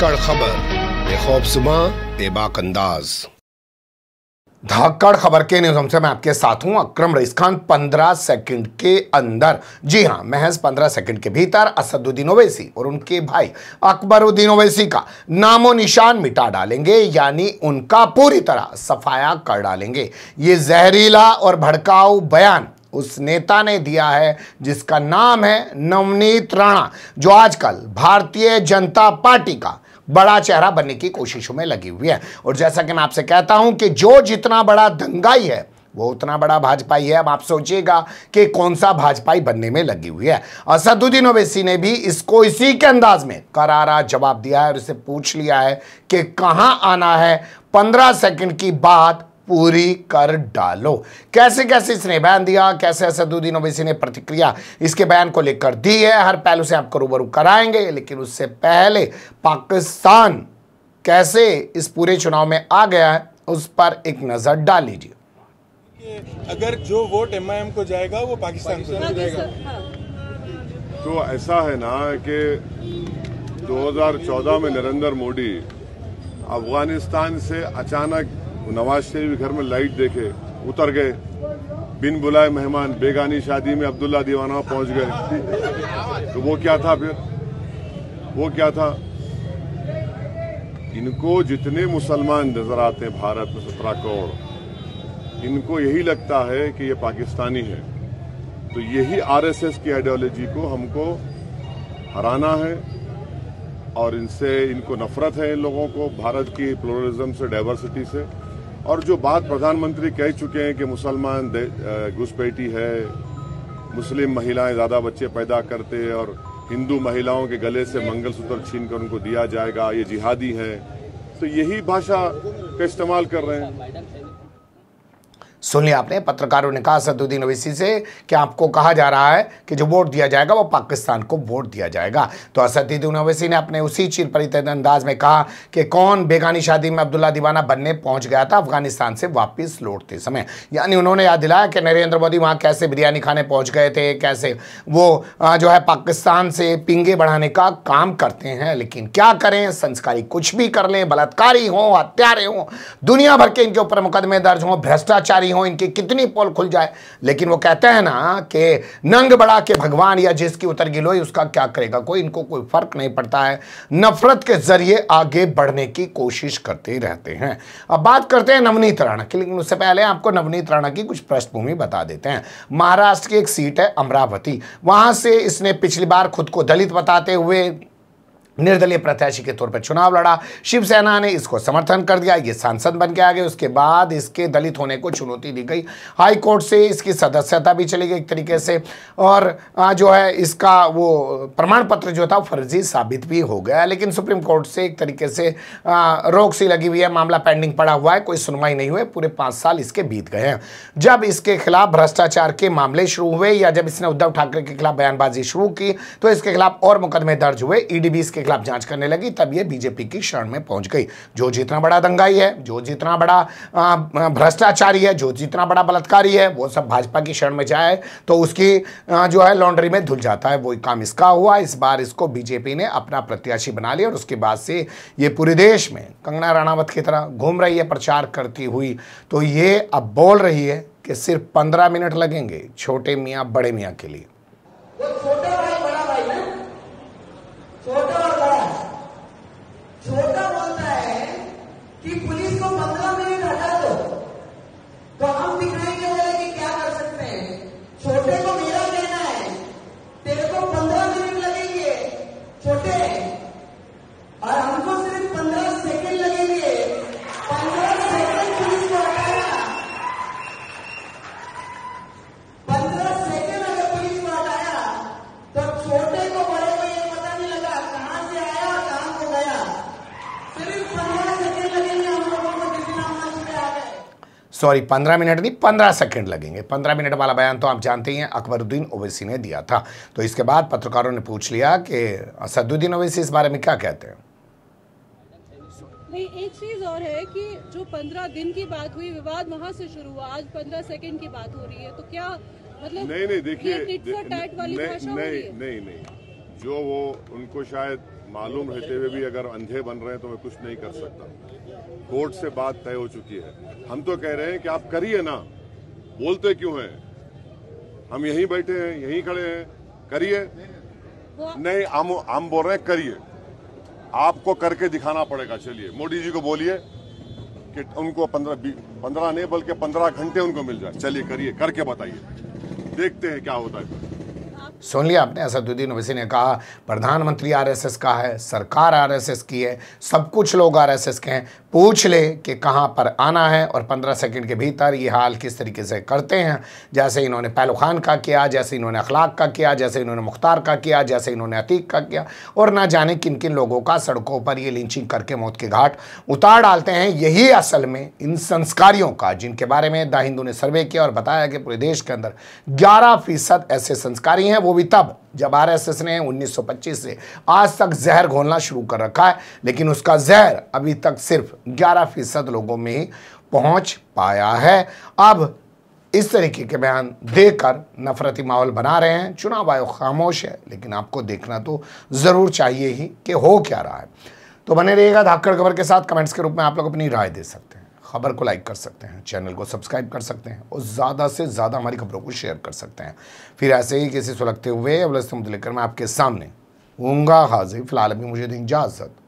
धाकड़ खबर बेखौबसुमा बेबाक अंदाज धाकड़ खबर के न्यूज से मैं आपके साथ हूं अक्रम रईस खान पंद्रह सेकंड के अंदर जी हां महज पंद्रह सेकंड के भीतर असदुद्दीन ओवैसी और उनके भाई अकबरुद्दीन ओवैसी का नामो निशान मिटा डालेंगे यानी उनका पूरी तरह सफाया कर डालेंगे ये जहरीला और भड़काऊ बयान उस नेता ने दिया है जिसका नाम है नवनीत राणा जो आजकल भारतीय जनता पार्टी का बड़ा चेहरा बनने की कोशिशों में लगी हुई है और जैसा कि मैं आपसे कहता हूं कि जो जितना बड़ा दंगाई है वो उतना बड़ा भाजपाई है अब आप सोचिएगा कि कौन सा भाजपाई बनने में लगी हुई है असदुद्दीन ओवैसी ने भी इसको इसी के अंदाज में करारा जवाब दिया है और इसे पूछ लिया है कि कहां आना है पंद्रह सेकंड की बात पूरी कर डालो कैसे कैसे इसने बयान दिया कैसे असदुद्दीन ओवैसी ने प्रतिक्रिया इसके बयान को लेकर दी है हर पहलू से आपको रूबरू कराएंगे लेकिन उससे पहले पाकिस्तान कैसे इस पूरे चुनाव में आ गया है उस पर एक नज़र डाल लीजिए अगर जो वोट एम को जाएगा वो पाकिस्तान को जाएगा हाँ। तो ऐसा है ना कि 2014 में नरेंद्र मोदी अफगानिस्तान से अचानक वो नवाज शरीफ घर में लाइट देखे उतर गए बिन बुलाए मेहमान बेगानी शादी में अब्दुल्ला दीवाना पहुंच गए तो वो क्या था फिर वो क्या था इनको जितने मुसलमान नजर आते हैं भारत में सत्रह करोड़ इनको यही लगता है कि ये पाकिस्तानी है तो यही आरएसएस की आइडियोलॉजी को हमको हराना है और इनसे इनको नफरत है इन लोगों को भारत की प्लोरलिज्म से डाइवर्सिटी से और जो बात प्रधानमंत्री कह चुके हैं कि मुसलमान घुसपैठी है मुस्लिम महिलाएं ज्यादा बच्चे पैदा करते हैं और हिंदू महिलाओं के गले से मंगलसूत्र छीन कर उनको दिया जाएगा ये जिहादी है तो यही भाषा का इस्तेमाल कर रहे हैं सुन लिया आपने पत्रकारों ने कहा सदुद्दीन अवैसी से कि आपको कहा जा रहा है कि जो वोट दिया जाएगा वो पाकिस्तान को वोट दिया जाएगा तो असदुद्दीन अवैसी ने अपने उसी चीर परित अंदाज में कहा कि कौन बेगानी शादी में अब्दुल्ला दीवाना बनने पहुंच गया था अफगानिस्तान से वापस लौटते समय यानी उन्होंने याद दिलाया कि नरेंद्र मोदी वहाँ कैसे बिरयानी खाने पहुँच गए थे कैसे वो जो है पाकिस्तान से पिंगे बढ़ाने का काम करते हैं लेकिन क्या करें संस्कारी कुछ भी कर लें बलात्कारी हों हत्यारे हों दुनिया भर के इनके ऊपर मुकदमे दर्ज हों भ्रष्टाचारी रही हो इनकी कितनी पोल खुल जाए लेकिन वो कहते हैं ना कि नंग बड़ा के भगवान या जिसकी उतर गिलो उसका क्या करेगा कोई इनको कोई फर्क नहीं पड़ता है नफरत के जरिए आगे बढ़ने की कोशिश करते रहते हैं अब बात करते हैं नवनीत राणा की लेकिन उससे पहले आपको नवनीत राणा की कुछ पृष्ठभूमि बता देते हैं महाराष्ट्र की एक सीट है अमरावती वहां से इसने पिछली बार खुद को दलित बताते हुए निर्दलीय प्रत्याशी के तौर पर चुनाव लड़ा शिवसेना ने इसको समर्थन कर दिया ये सांसद बन के आ गए उसके बाद इसके दलित होने को चुनौती दी गई हाई कोर्ट से इसकी सदस्यता भी चली गई एक तरीके से और जो है इसका वो प्रमाण पत्र जो था फर्जी साबित भी हो गया लेकिन सुप्रीम कोर्ट से एक तरीके से रोक सी लगी हुई है मामला पेंडिंग पड़ा हुआ है कोई सुनवाई नहीं हुई पूरे पाँच साल इसके बीत गए हैं जब इसके खिलाफ भ्रष्टाचार के मामले शुरू हुए या जब इसने उद्धव ठाकरे के खिलाफ बयानबाजी शुरू की तो इसके खिलाफ और मुकदमे दर्ज हुए ई भी इसके खिलाफ जांच करने लगी तब ये बीजेपी की शरण में पहुंच गई जो जितना बड़ा दंगाई है जो जितना बड़ा भ्रष्टाचारी है जो जितना बड़ा बलात्कारी है वो सब भाजपा की शरण में जाए तो उसकी जो है लॉन्ड्री में धुल जाता है वो काम इसका हुआ इस बार इसको बीजेपी ने अपना प्रत्याशी बना लिया और उसके बाद से ये पूरे देश में कंगना राणावत की तरह घूम रही है प्रचार करती हुई तो ये अब बोल रही है कि सिर्फ पंद्रह मिनट लगेंगे छोटे मियाँ बड़े मियाँ के लिए सॉरी पंद्रह मिनट नहीं पंद्रह सेकंड लगेंगे पंद्रह मिनट वाला बयान तो आप जानते ही हैं अकबरुद्दीन ओवैसी ने दिया था तो इसके बाद पत्रकारों ने पूछ लिया कि असदुद्दीन ओवैसी इस बारे में क्या कहते हैं नहीं एक चीज और है कि जो पंद्रह दिन की बात हुई विवाद वहाँ से शुरू हुआ आज पंद्रह सेकंड की बात हो रही है तो क्या मतलब नहीं नहीं देखिए नहीं नहीं, नहीं नहीं जो वो उनको शायद मालूम रहते हुए भी अगर अंधे बन रहे हैं तो मैं कुछ नहीं कर सकता कोर्ट से बात तय हो चुकी है हम तो कह रहे हैं कि आप करिए ना बोलते क्यों हैं हम यहीं बैठे हैं यहीं खड़े हैं करिए नहीं हम हम बोल रहे हैं करिए आपको करके दिखाना पड़ेगा चलिए मोदी जी को बोलिए कि उनको पंद्रह पंद्रह नहीं बल्कि पंद्रह घंटे उनको मिल जाए चलिए करिए करके बताइए देखते हैं क्या होता है सुन लिया आपने असदुद्दीन ओवैसी ने कहा प्रधानमंत्री आरएसएस का है सरकार आरएसएस की है सब कुछ लोग आरएसएस के हैं पूछ ले कि कहाँ पर आना है और पंद्रह सेकंड के भीतर ये हाल किस तरीके से करते हैं जैसे इन्होंने पहलू खान का किया जैसे इन्होंने अखलाक का किया जैसे इन्होंने मुख्तार का किया जैसे इन्होंने अतीक का किया और ना जाने किन किन लोगों का सड़कों पर ये लिंचिंग करके मौत के घाट उतार डालते हैं यही असल में इन संस्कारियों का जिनके बारे में द हिंदू ने सर्वे किया और बताया कि पूरे देश के अंदर ग्यारह फीसद ऐसे संस्कारी हैं वो भी तब जबार एस ने 1925 से आज तक जहर घोलना शुरू कर रखा है लेकिन उसका जहर अभी तक सिर्फ 11 फीसद लोगों में ही पहुंच पाया है अब इस तरीके के बयान देकर नफरती माहौल बना रहे हैं चुनाव आयोग खामोश है लेकिन आपको देखना तो ज़रूर चाहिए ही कि हो क्या रहा है तो बने रहिएगा धाकड़ खबर के साथ कमेंट्स के रूप में आप लोग अपनी राय दे सकते हैं खबर को लाइक कर सकते हैं चैनल को सब्सक्राइब कर सकते हैं और ज़्यादा से ज़्यादा हमारी खबरों को शेयर कर सकते हैं फिर ऐसे ही किसी सुलगते हुए अब लेकर मैं आपके सामने हूँगा हाजिर फिलहाल अभी मुझे दें इजाज़त